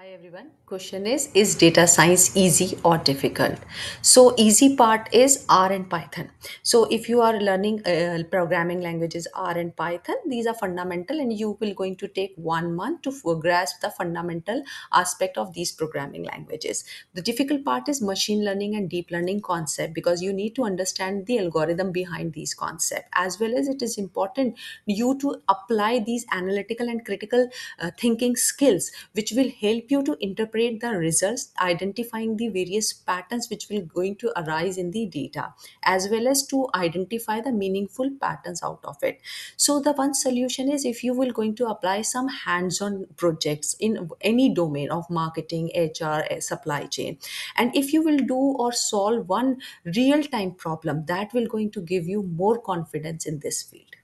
Hi everyone. Question is Is data science easy or difficult? So, easy part is R and Python. So, if you are learning uh, programming languages R and Python, these are fundamental, and you will going to take one month to grasp the fundamental aspect of these programming languages. The difficult part is machine learning and deep learning concept because you need to understand the algorithm behind these concepts, as well as it is important you to apply these analytical and critical uh, thinking skills, which will help help you to interpret the results identifying the various patterns which will going to arise in the data as well as to identify the meaningful patterns out of it so the one solution is if you will going to apply some hands-on projects in any domain of marketing hr eh, supply chain and if you will do or solve one real-time problem that will going to give you more confidence in this field